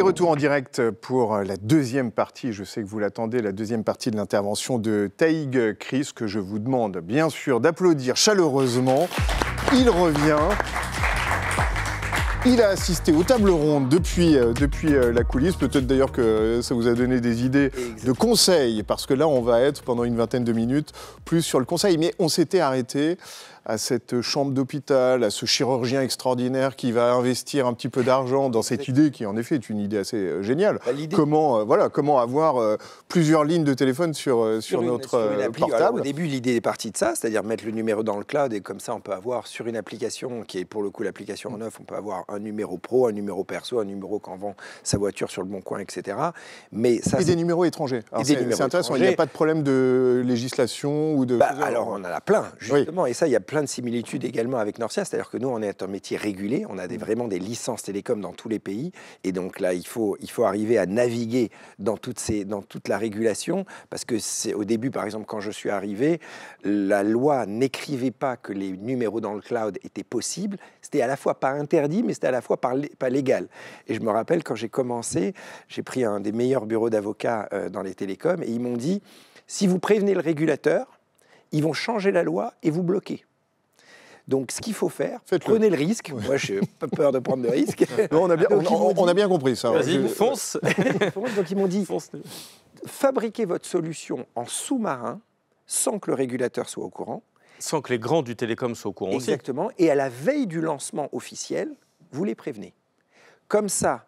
retour en direct pour la deuxième partie, je sais que vous l'attendez, la deuxième partie de l'intervention de Taïg Chris, que je vous demande bien sûr d'applaudir chaleureusement. Il revient. Il a assisté aux tables rondes depuis, euh, depuis euh, la coulisse. Peut-être d'ailleurs que ça vous a donné des idées de conseils, parce que là, on va être pendant une vingtaine de minutes plus sur le conseil. Mais on s'était arrêté à cette chambre d'hôpital, à ce chirurgien extraordinaire qui va investir un petit peu d'argent dans cette idée qui en effet est une idée assez euh, géniale. Bah, comment euh, voilà comment avoir euh, plusieurs lignes de téléphone sur sur, notre portable. au début l'idée est partie de ça, c'est-à-dire mettre le numéro dans le cloud et comme ça on peut avoir sur une application qui est pour le coup l'application en offre, on peut avoir un numéro pro, un numéro perso, un numéro quand vend sa voiture sur le bon coin, etc. Mais ça et des numéros étrangers. C'est intéressant. Il n'y a pas de problème de législation ou de. Bah, alors on en a plein justement et ça il y a plein de similitudes également avec Norcia, c'est-à-dire que nous, on est un métier régulé, on a des, mm. vraiment des licences télécom dans tous les pays, et donc là, il faut, il faut arriver à naviguer dans, toutes ces, dans toute la régulation, parce que c'est au début, par exemple, quand je suis arrivé, la loi n'écrivait pas que les numéros dans le cloud étaient possibles, c'était à la fois pas interdit, mais c'était à la fois pas légal. Et je me rappelle, quand j'ai commencé, j'ai pris un des meilleurs bureaux d'avocats euh, dans les télécoms, et ils m'ont dit, si vous prévenez le régulateur, ils vont changer la loi et vous bloquer. Donc, ce qu'il faut faire, prenez le risque. Moi, je n'ai pas peur de prendre de risques. on, a bien, on, a bien compris ça. Vas-y, fonce. Donc, ils m'ont dit fabriquez votre solution en sous-marin sans que le régulateur soit au courant. Sans que les grands du télécom soient au courant Exactement. Et à la veille du lancement officiel, vous les prévenez. Comme ça,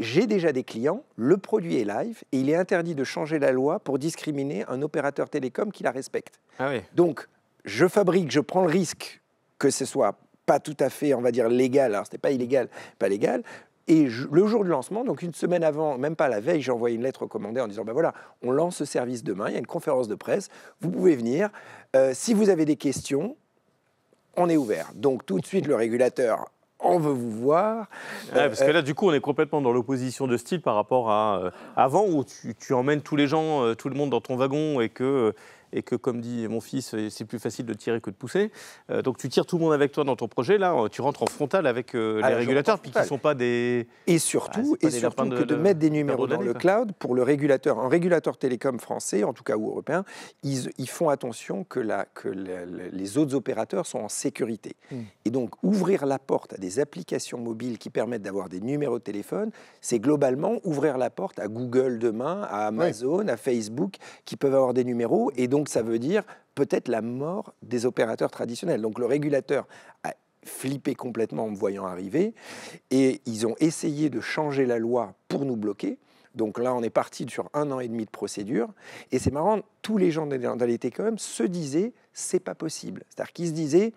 j'ai déjà des clients, le produit est live et il est interdit de changer la loi pour discriminer un opérateur télécom qui la respecte. Ah oui. Donc, je fabrique, je prends le risque que ce soit pas tout à fait, on va dire, légal, alors c'était pas illégal, pas légal, et le jour du lancement, donc une semaine avant, même pas la veille, j'ai envoyé une lettre recommandée en disant ben voilà, on lance ce service demain, il y a une conférence de presse, vous pouvez venir. Euh, si vous avez des questions, on est ouvert. Donc tout de suite, le régulateur. On veut vous voir. parce que là, du coup, on est complètement dans l'opposition de style par rapport à euh, avant où tu, tu, emmènes tous les gens, euh, tout le monde dans ton wagon et que et que, comme dit mon fils, euh, c'est plus facile de tirer que de pousser. Euh, donc tu tires tout le monde avec toi dans ton projet. Là, tu rentres en frontal avec euh, les ah, régulateurs, puis qui ne sont pas des. Et surtout, ah, et surtout de, que de, mettre des numéros dans le cloud pour le régulateur. Un régulateur télécom français, en tout cas ou européen, ils, font attention que, la, que les autres opérateurs sont en sécurité. Hmm. Et donc, ouvrir la porte à des applications mobiles qui permettent d'avoir des numéros de téléphone, c'est globalement ouvrir la porte à Google demain, à Amazon, à Facebook, qui peuvent avoir des numéros. Et donc, donc ça veut dire peut-être la mort des opérateurs traditionnels. Donc le régulateur a flippé complètement en me voyant arriver, et ils ont essayé de changer la loi pour nous bloquer. Donc là, on est parti sur un an et demi de procédure. Et c'est marrant, tous les gens dans quand même, se disaient, c'est pas possible. C'est-à-dire qu'ils se disaient,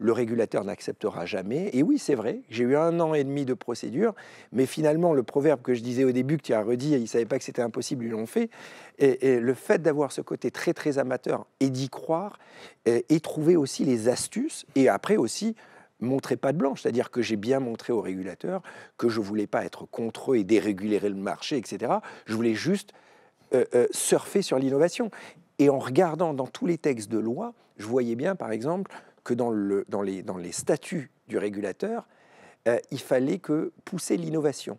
le régulateur n'acceptera jamais. Et oui, c'est vrai, j'ai eu un an et demi de procédure, mais finalement, le proverbe que je disais au début, que tu as redit, il ne savait pas que c'était impossible, ils l'ont fait. Et, le fait d'avoir ce côté très, très amateur et d'y croire, euh, et, trouver aussi les astuces, et après aussi montrer pas de blanche, c'est-à-dire que j'ai bien montré aux régulateurs que je ne voulais pas être contre eux et déréguler le marché, etc. Je voulais juste euh, euh, surfer sur l'innovation. Et en regardant dans tous les textes de loi, je voyais bien, par exemple, que dans, les, statuts du régulateur, euh, il fallait que pousser l'innovation.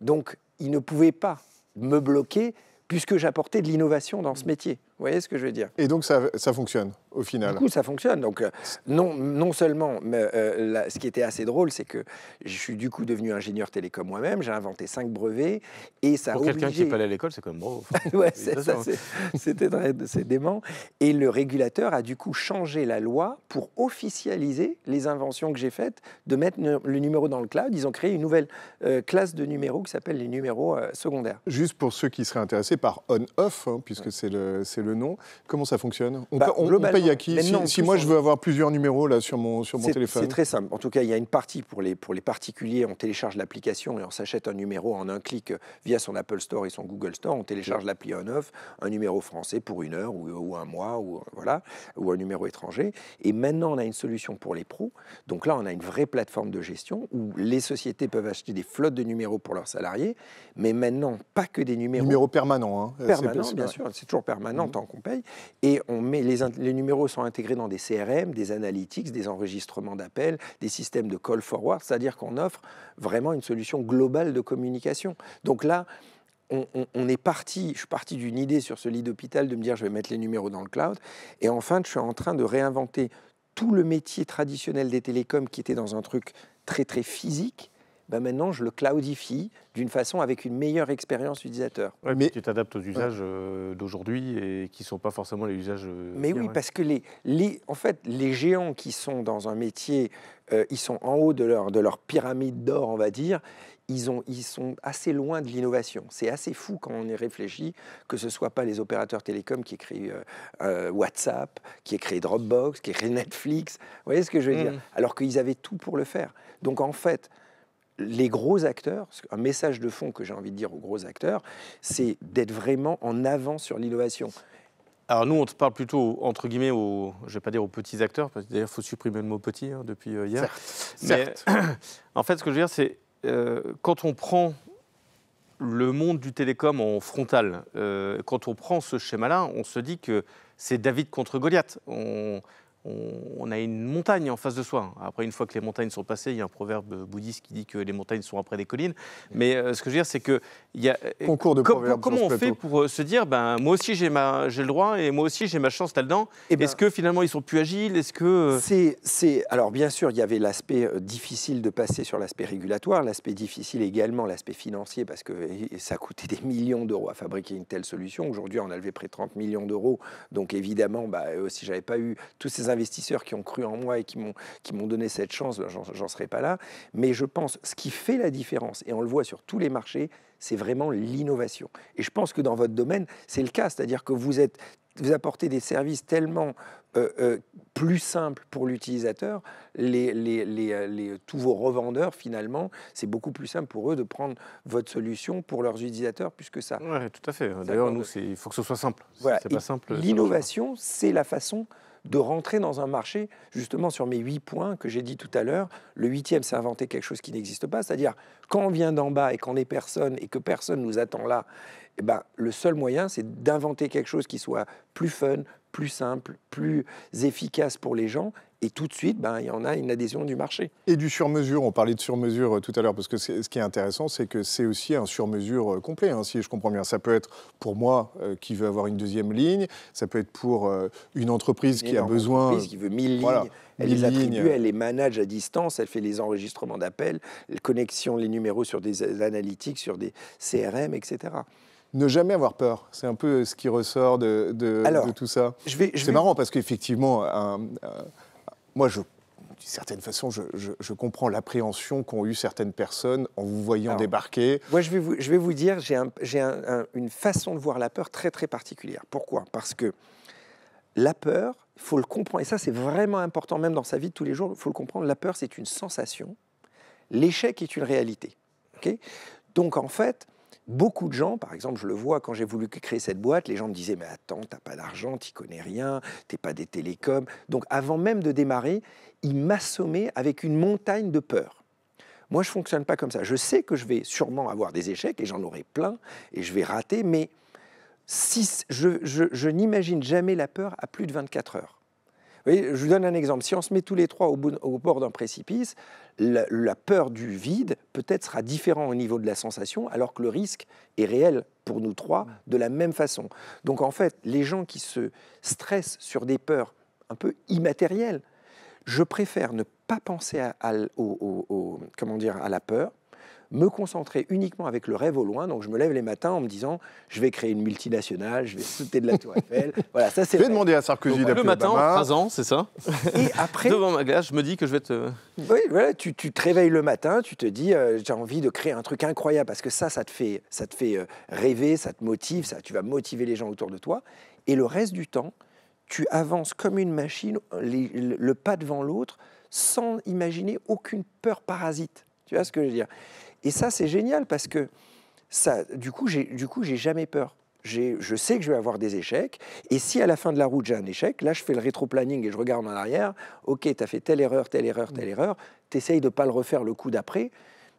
Donc, il ne pouvait pas me bloquer puisque j'apportais de l'innovation dans ce mm. métier. Vous voyez ce que je veux dire Et donc ça, fonctionne au final. Du coup, ça fonctionne. Donc euh, non, non seulement, mais euh, ce qui était assez drôle, c'est que je suis du coup devenu ingénieur télécom moi-même. J'ai inventé cinq brevets et ça. Pour obligé... quelqu'un qui n'est pas allé à l'école, c'est quand même drôle. ouais, c'était c'est dément. Et le régulateur a du coup changé la loi pour officialiser les inventions que j'ai faites, de mettre le numéro dans le cloud. Ils ont créé une nouvelle euh, classe de numéros qui s'appelle les numéros secondaires. Juste pour ceux qui seraient intéressés par on/off, hein, puisque c'est le, le le nom. Comment ça fonctionne on, bah, paye à qui Si, moi, je veux avoir plusieurs numéros là sur mon, sur mon téléphone. C'est très simple. En tout cas, il y a une partie pour les, pour les particuliers. On télécharge l'application et on s'achète un numéro en un clic euh, via son Apple Store et son Google Store. On télécharge l'appli en off, un numéro français pour une heure ou, euh, un mois ou, euh, voilà, ou un numéro étranger. Et maintenant, on a une solution pour les pros. Donc là, on a une vraie plateforme de gestion où les sociétés peuvent acheter des flottes de numéros pour leurs salariés, mais maintenant, pas que des numéros. Numéros permanents. Hein. Permanents, bien sûr. C'est toujours permanent. Mhm qu'on paye, et on met les, numéros sont intégrés dans des CRM, des analytics, des enregistrements d'appels, des systèmes de call forward, c'est-à-dire qu'on offre vraiment une solution globale de communication. Donc là, on, on, est parti, je suis parti d'une idée sur ce lit d'hôpital de me dire je vais mettre les numéros dans le cloud. Et enfin, je suis en train de réinventer tout le métier traditionnel des télécoms qui était dans un truc très très physique ben maintenant je le cloudifie d'une façon avec une meilleure expérience utilisateur. mais tu t'adaptes aux usages euh, d'aujourd'hui et qui ne sont pas forcément les usages. Euh, mais oui, hein. parce que les, les, en fait, les géants qui sont dans un métier, euh, ils sont en haut de leur, de leur pyramide d'or, on va dire. Ils, ont, ils sont assez loin de l'innovation. C'est assez fou quand on y réfléchit que ce ne soit pas les opérateurs télécoms qui écrivent WhatsApp, qui écrivent Dropbox, qui écrivent Netflix. Vous voyez ce que je veux mm. dire Alors qu'ils avaient tout pour le faire. Donc en fait, les gros acteurs, un message de fond que j'ai envie de dire aux gros acteurs, c'est d'être vraiment en avant sur l'innovation. Alors nous, on te parle plutôt, entre guillemets, aux, je vais pas dire aux petits acteurs, parce que d'ailleurs, faut supprimer le mot petit hein, depuis euh, hier. Certes. Mais en fait, ce que je veux dire, c'est euh, quand on prend le monde du télécom en frontal, euh, quand on prend ce schéma-là, on se dit que c'est David contre Goliath on, a une montagne en face de soi. Après, une fois que les montagnes sont passées, il y a un proverbe bouddhiste qui dit que les montagnes sont après des collines. Mais euh, ce que je veux dire, c'est que il y a euh, concours de Comment on fait pour euh, se dire, ben moi aussi j'ai le droit et moi aussi j'ai ma chance là-dedans. Eh ben Est-ce que finalement ils sont plus agiles Est-ce que c'est, c'est alors bien sûr, il y avait l'aspect difficile de passer sur l'aspect régulatoire, l'aspect difficile également l'aspect financier parce que ça coûtait des millions d'euros à fabriquer une telle solution. Aujourd'hui, on a levé près de 30 millions d'euros, donc évidemment, bah, si j'avais pas eu tous ces investissements investisseurs qui ont cru en moi et qui m'ont, qui m'ont donné cette chance, ben, j'en, j'en serais pas là. Mais je pense, ce qui fait la différence, et on le voit sur tous les marchés, c'est vraiment l'innovation. Et je pense que dans votre domaine, c'est le cas, c'est-à-dire que vous êtes vous apportez des services tellement euh, euh, plus simples pour l'utilisateur, les, les, euh, tous vos revendeurs, finalement, c'est beaucoup plus simple pour eux de prendre votre solution pour leurs utilisateurs, puisque ça. Oui, tout à fait. D'ailleurs, nous, il faut que ce soit simple. C'est pas simple. L'innovation, c'est la façon de rentrer dans un marché, justement sur mes huit points que j'ai dit tout à l'heure. Le huitième, c'est inventer quelque chose qui n'existe pas, c'est-à-dire quand on vient d'en bas et qu'on est personne et que personne nous attend là, eh ben, le seul moyen, c'est d'inventer quelque chose qui soit plus fun, plus simple, plus efficace pour les gens. Et tout de suite, ben, il y en a une adhésion du marché. Et du sur-mesure, on parlait de sur-mesure euh, tout à l'heure, parce que ce qui est intéressant, c'est que c'est aussi un sur-mesure euh, complet, hein, si je comprends bien. Ça peut être pour moi euh, qui veux avoir une deuxième ligne, ça peut être pour une entreprise qui une a entreprise qui veut 1000 lignes, elle les attribue, elle les manage à distance, elle fait les enregistrements d'appels, les connexions, les numéros sur des analytiques, sur des CRM, etc ne jamais avoir peur. C'est un peu euh, ce qui ressort de, tout ça. c'est marrant parce qu'effectivement, moi, je, d'une certaine façon, je, comprends l'appréhension qu'ont eu certaines personnes en vous voyant débarquer. Moi, je vais vous, dire, j'ai, une façon de voir la peur très, très particulière. Pourquoi Parce que la peur, il faut le comprendre, et ça, c'est vraiment important, même dans sa vie de tous les jours, il faut le comprendre, la peur, c'est une sensation. L'échec est une réalité. Donc, en fait, beaucoup de gens, par exemple, je le vois quand j'ai voulu créer cette boîte, les gens me disaient Mais attends, t'as pas d'argent, t'y connais rien, t'es pas des télécoms. Donc avant même de démarrer, ils m'assommaient avec une montagne de peur. Moi, je fonctionne pas comme ça. Je sais que je vais sûrement avoir des échecs et j'en aurai plein et je vais rater, mais si, je, je n'imagine jamais la peur à plus de 24 heures je vous donne un exemple. Si on se met tous les trois au, bord d'un précipice, la, peur du vide peut-être sera différente au niveau de la sensation, alors que le risque est réel pour nous trois de la même façon. Donc en fait, les gens qui se stressent sur des peurs un peu immatérielles, je préfère ne pas penser comment dire, à la peur me concentrer uniquement avec le rêve au loin. Donc je me lève les matins en me disant je vais créer une multinationale, je vais sauter de la Tour Eiffel. voilà, ça c'est. Je vais demander à Sarkozy d'appeler Le matin, Obama. 3 c'est ça. Et après. Devant ma glace, je me dis que je vais te. Oui, voilà, tu, tu te réveilles le matin, tu te dis euh, j'ai envie de créer un truc incroyable parce que ça, ça te fait, ça te fait euh, rêver, ça te motive, ça, tu vas motiver les gens autour de toi. Et le reste du temps, tu avances comme une machine, le, le pas devant l'autre, sans imaginer aucune peur parasite. Tu vois ce que je veux dire et ça, c'est génial parce que ça, du coup, j'ai, du coup, j'ai jamais peur. je sais que je vais avoir des échecs. Et si à la fin de la route, j'ai un échec, là, je fais le rétro-planning et je regarde en arrière. OK, tu as fait telle erreur, telle erreur, telle erreur. essayes de ne pas le refaire le coup d'après,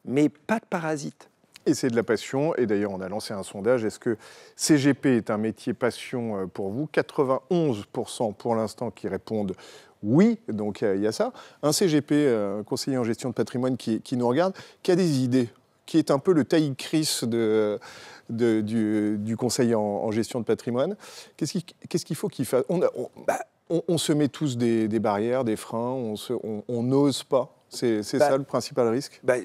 mais pas de parasite. Et c'est de la passion. Et d'ailleurs, on a lancé un sondage. Est-ce que CGP est un métier passion euh, pour vous 91% pour l'instant qui répondent oui, donc euh, il y a ça. Un CGP, euh, conseiller en gestion de patrimoine, qui, nous regarde, qui a des idées qui est un peu le taille Chris du, du, conseil en, gestion de patrimoine. Qu'est-ce qu'il faut qu'il fasse bah, on, se met tous des, des barrières, des freins, on n'ose pas c'est bah, ça le principal risque bah,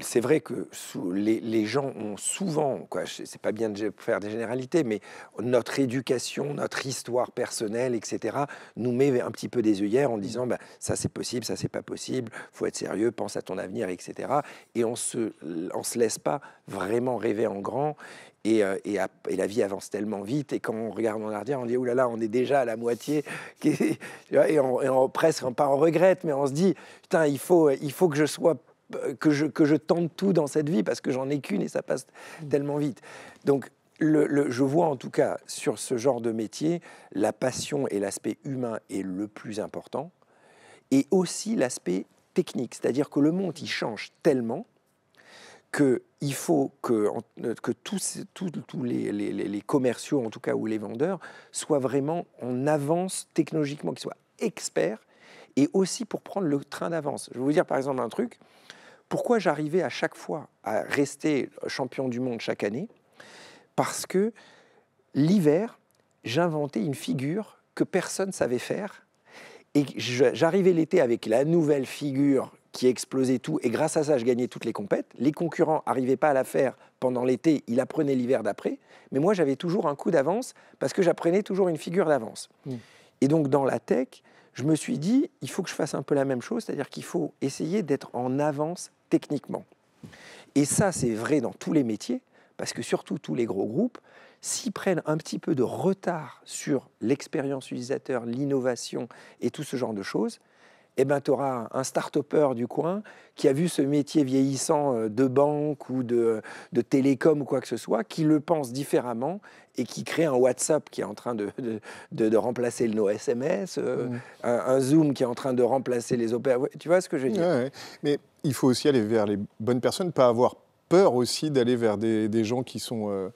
C'est vrai que les, gens ont souvent, c'est pas bien de faire des généralités, mais notre éducation, notre histoire personnelle, etc., nous met un petit peu des œillères en mmh. disant bah, ça c'est possible, ça c'est pas possible, faut être sérieux, pense à ton avenir, etc. Et on se, on se laisse pas vraiment rêver en grand. Euh, et, la vie avance tellement vite, et quand on regarde en arrière, on dit, oulala, là là, on est déjà à la moitié, et on, presse, on pas en regrette, mais on se dit, putain, il faut, que je que je, tente tout dans cette vie parce que j'en ai qu'une et ça passe tellement vite. Donc, je vois en tout cas sur ce genre de métier, la passion et l'aspect humain est le plus important et aussi l'aspect technique, c'est-à-dire que le monde il change tellement qu'il faut que, euh, tous, les, commerciaux, en tout cas, ou les vendeurs, soient vraiment en avance technologiquement, qu'ils soient experts, et aussi pour prendre le train d'avance. Je vais vous dire par exemple un truc. Pourquoi j'arrivais à chaque fois à rester champion du monde chaque année Parce que l'hiver, j'inventais une figure que personne ne savait faire. Et j'arrivais l'été avec la nouvelle figure qui explosait tout. Et grâce à ça, je gagnais toutes les compètes. Les concurrents n'arrivaient pas à la faire pendant l'été, ils apprenaient l'hiver d'après. Mais moi, j'avais toujours un coup d'avance parce que j'apprenais toujours une figure d'avance. Hmm. Et donc, dans la tech, je me suis dit, il faut que je fasse un peu la même chose, c'est-à-dire qu'il faut essayer d'être en avance techniquement. Et ça, c'est vrai dans tous les métiers, parce que surtout tous les gros groupes, s'ils prennent un petit peu de retard sur l'expérience utilisateur, l'innovation et tout ce genre de choses, eh ben, tu auras un start-upper du coin qui a vu ce métier vieillissant euh, de banque ou euh, de, télécom ou quoi que ce soit, qui le pense différemment et qui crée un WhatsApp qui est en train de, de, remplacer le SMS, euh, mm. un, Zoom qui est en train de remplacer les opérateurs. Tu vois ce que je veux dire Mais il faut aussi aller vers les bonnes personnes, pas avoir peur aussi d'aller vers des, des, gens qui sont,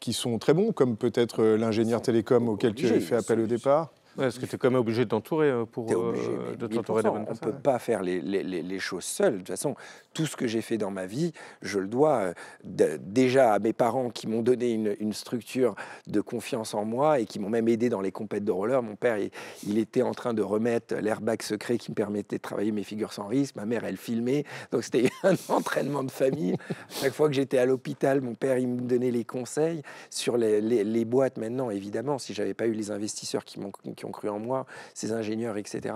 qui sont très bons, comme peut-être l'ingénieur télécom auquel tu as fait appel au départ. Ouais, parce que tu es quand même obligé de t'entourer pour On ne peut pas faire les, choses seules De toute façon, tout ce que j'ai fait dans ma vie, je le dois euh, déjà à mes parents qui m'ont donné une, structure de confiance en moi et qui m'ont même aidé dans les compètes de roller. Mon père, il, était en train de remettre l'airbag secret qui me permettait de travailler mes figures sans risque. Ma mère, elle filmait. Donc c'était un entraînement de famille. Chaque fois que j'étais à l'hôpital, mon père, il me donnait les conseils sur les, les boîtes maintenant, évidemment. Si j'avais pas eu les investisseurs qui m'ont qui ont cru en moi, ces ingénieurs, etc.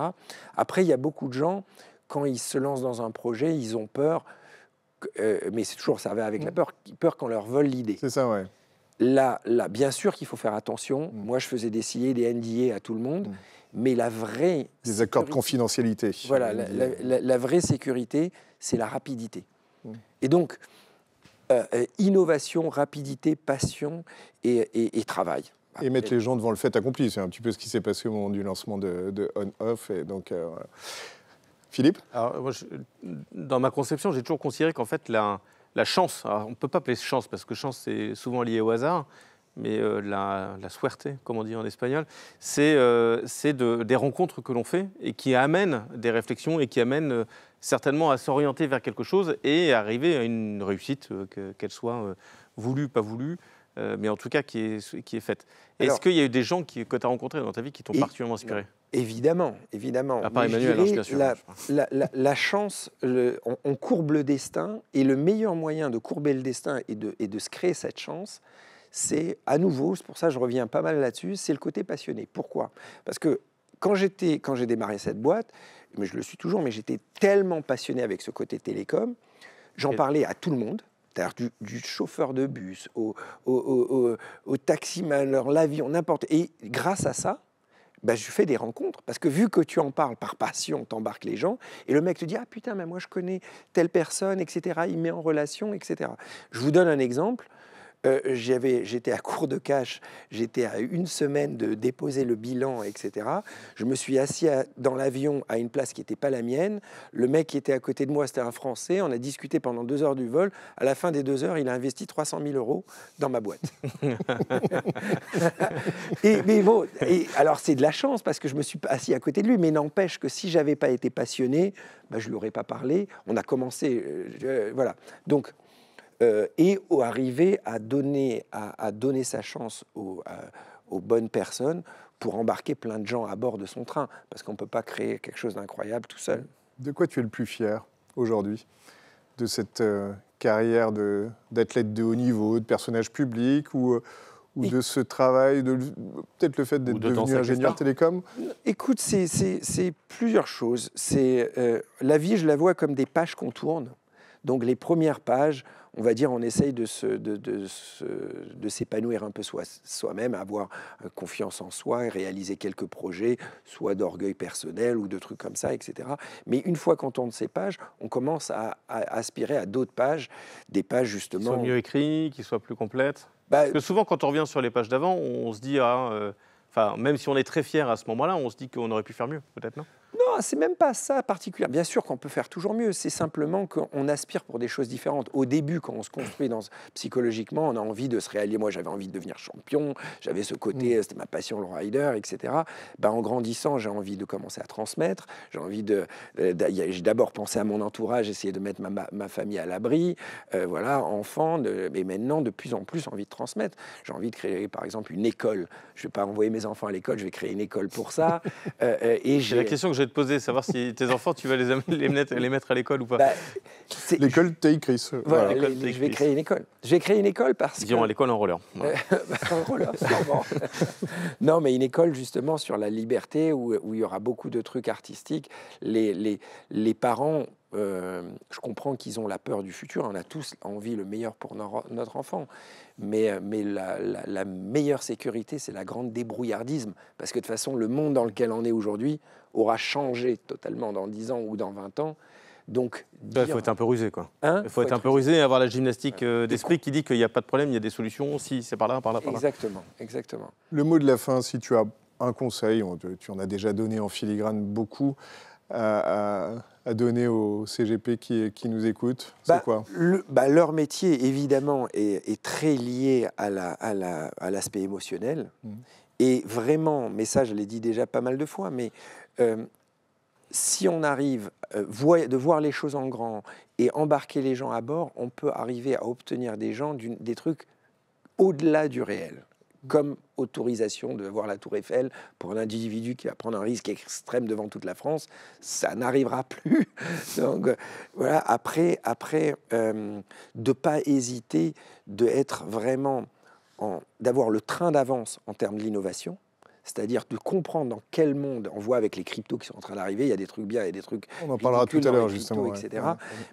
Après, il y a beaucoup de gens, quand ils se lancent dans un projet, ils ont peur, euh, mais c'est toujours ça va avec la mm. peur, peur qu'on leur vole l'idée. C'est ça, ouais. Là, bien sûr qu'il faut faire attention. Mm. Moi, je faisais des CIA, des NDA à tout le monde, mm. mais la vraie. Des accords de confidentialité. Voilà, la, la vraie sécurité, c'est la rapidité. Et donc, euh, euh, innovation, rapidité, passion et, et travail. et mettre les gens devant le fait accompli. C'est un petit peu ce qui s'est passé au moment du lancement de, On-Off. Et donc, euh, Philippe Dans ma conception, j'ai toujours considéré qu'en fait, la, chance, on ne peut pas appeler chance parce que chance, c'est souvent lié au hasard, mais euh, la, la suerte, comme on dit en espagnol, c'est euh, des rencontres que l'on fait et qui amènent des réflexions et qui amènent certainement à s'orienter vers quelque chose et arriver à une réussite, qu'elle soit voulue, ou pas voulue. Euh, mais en tout cas qui est, qui est faite. Est-ce qu'il y a eu des gens qui, que tu as rencontrés dans ta vie qui t'ont particulièrement inspiré Évidemment, évidemment. À part Emmanuel, hein, alors, la, la, chance, on, courbe le destin, et le meilleur moyen de courber le destin et de, et de se créer cette chance, c'est à nouveau, c'est pour ça que je reviens pas mal là-dessus, c'est le côté passionné. Pourquoi Parce que quand j'étais, quand j'ai démarré cette boîte, mais je le suis toujours, mais j'étais tellement passionné avec ce côté télécom, j'en parlais à tout le monde. Du, du, chauffeur de bus au, taxi au, au l'avion, n'importe. Et grâce à ça, bah, je fais des rencontres parce que vu que tu en parles par passion, t'embarques les gens et le mec te dit ah putain mais moi je connais telle personne etc. Il met en relation etc. Je vous donne un exemple. Euh, j'avais, j'étais à court de cash, j'étais à une semaine de déposer le bilan, etc. Je me suis assis dans l'avion à une place qui n'était pas la mienne. Le mec qui était à côté de moi, c'était un Français. On a discuté pendant deux heures du vol. À la fin des deux heures, il a investi 300 000 euros dans ma boîte. et, mais bon, alors c'est de la chance parce que je me suis assis à côté de lui, mais n'empêche que si j'avais pas été passionné, bah, je ne lui aurais pas parlé. On a commencé, euh, euh, voilà. Donc, euh, et arriver à donner, à, donner sa chance aux, bonnes personnes pour embarquer plein de gens à bord de son train, parce qu'on ne peut pas créer quelque chose d'incroyable tout seul. De quoi tu es le plus fier aujourd'hui De cette euh, carrière d'athlète de, haut niveau, de personnage public ou, euh, ou de ce travail, de, peut-être le fait d'être devenu ingénieur télécom Écoute, c'est plusieurs choses. C'est la vie, je la vois comme des pages qu'on tourne. Donc les premières pages, on va dire, on essaye de, s'épanouir un peu soi, même avoir euh, confiance en soi, réaliser quelques projets, soit d'orgueil personnel ou de trucs comme ça, etc. Mais une fois qu'on tourne ces pages, on commence à, aspirer à d'autres pages, des pages justement... Qui soient mieux écrites, qui soient plus complètes bah, Parce que souvent, quand on revient sur les pages d'avant, on, se dit, ah, euh, même si on est très fier à ce moment-là, on se dit qu'on aurait pu faire mieux, peut-être, non non, c'est même pas ça particulier. Bien sûr qu'on peut faire toujours mieux, c'est simplement qu'on aspire pour des choses différentes. Au début, quand on se construit dans, psychologiquement, on a envie de se réaliser. Moi, j'avais envie de devenir champion, j'avais ce côté, mm. c'était ma passion, le rider, etc. en grandissant, j'ai envie de commencer à transmettre, j'ai envie de. J'ai d'abord pensé à mon entourage, essayer de mettre ma, famille à l'abri, euh, voilà, enfant, mais maintenant, de plus en plus, envie de transmettre. J'ai envie de créer, par exemple, une école. Je ne vais pas envoyer mes enfants à l'école, je vais créer une école pour ça. Euh, euh, et j'ai la question que de poser, savoir si tes enfants, tu vas les, les, mettre, les mettre à l'école ou pas. Bah, l'école Take Chris. je vais créer une école. j'ai créé une école parce qu'ils que... à l'école en roller. Bah, roller, sûrement. non, mais une école justement sur la liberté où, où, il y aura beaucoup de trucs artistiques. Les, les, les parents euh, je comprends qu'ils ont la peur du futur. On a tous envie le meilleur pour notre enfant. Mais, euh, mais la, meilleure sécurité, c'est la grande débrouillardisme. Parce que de toute façon, le monde dans lequel on est aujourd'hui aura changé totalement dans 10 ans ou dans 20 ans. Donc, il faut être un peu rusé, quoi. Hein il faut, être, un peu rusé et avoir la gymnastique euh, d'esprit qui dit qu'il n'y a pas de problème, il y a des solutions, si c'est par là, par là, par là. Exactement, exactement. Le mot de la fin, si tu as un conseil, tu en as déjà donné en filigrane beaucoup, euh, à donner au CGP qui, nous écoutent c'est bah, quoi le, bah Leur métier, évidemment, est, très lié à l'aspect la, à la, à émotionnel. Mhm. Et vraiment, mais ça, je l'ai dit déjà pas mal de fois, mais euh, si on arrive euh, de voir les choses en grand et embarquer les gens à bord, on peut arriver à obtenir des gens des trucs au-delà du réel comme autorisation de voir la Tour Eiffel pour un individu qui va prendre un risque extrême devant toute la France, ça n'arrivera plus. Donc euh, voilà, après, après euh, de pas hésiter d'être vraiment, d'avoir le train d'avance en termes de l'innovation, c'est-à-dire de comprendre dans quel monde on voit avec les cryptos qui sont en train d'arriver, il y a des trucs bien, il y a des trucs on en parlera tout à l'heure justement, etc.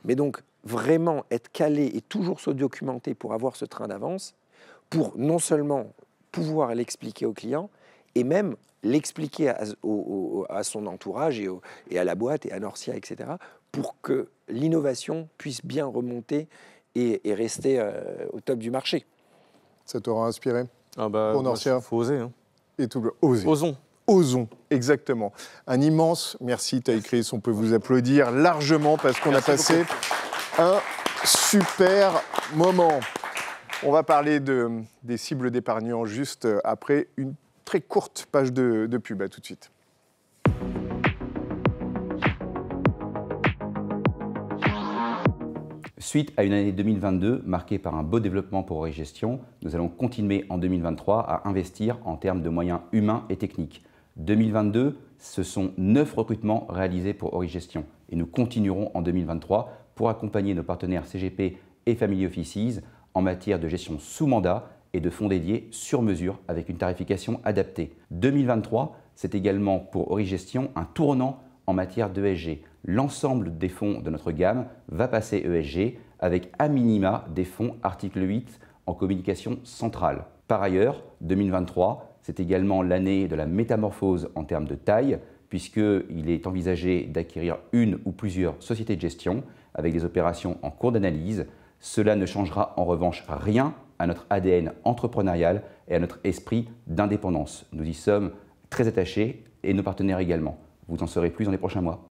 Mais donc vraiment être calé et toujours se documenter pour avoir ce train d'avance, pour non seulement pouvoir l'expliquer au client et même l'expliquer à, son entourage et, à la boîte et à Norcia, etc., pour que l'innovation puisse bien remonter et, rester euh, au top du marché. Ça t'aura inspiré ah bah, pour Norcia Il faut oser. Hein. Et tout, oser. Osons. Osons, exactement. Un immense merci, écrit On peut vous applaudir largement parce qu'on a passé un super moment. On va parler des cibles d'épargnants juste après une très courte page de, de pub. tout de suite. Suite à une année 2022 marquée par un beau développement pour Origestion, nous allons continuer en 2023 à investir en termes de moyens humains et techniques. 2022, ce sont neuf recrutements réalisés pour Origestion et nous continuerons en 2023 pour accompagner nos partenaires CGP et Family Offices en matière de gestion sous mandat et de fonds dédiés sur mesure avec une tarification adaptée. 2023, c'est également pour Origestion un tournant en matière d'ESG. L'ensemble des fonds de notre gamme va passer ESG avec a minima des fonds article 8 en communication centrale. Par ailleurs, 2023, c'est également l'année de la métamorphose en termes de taille, puisqu'il est envisagé d'acquérir une ou plusieurs sociétés de gestion avec des opérations en cours d'analyse, cela ne changera en revanche rien à notre ADN entrepreneurial et à notre esprit d'indépendance. Nous y sommes très attachés et nos partenaires également. Vous en saurez plus dans les prochains mois.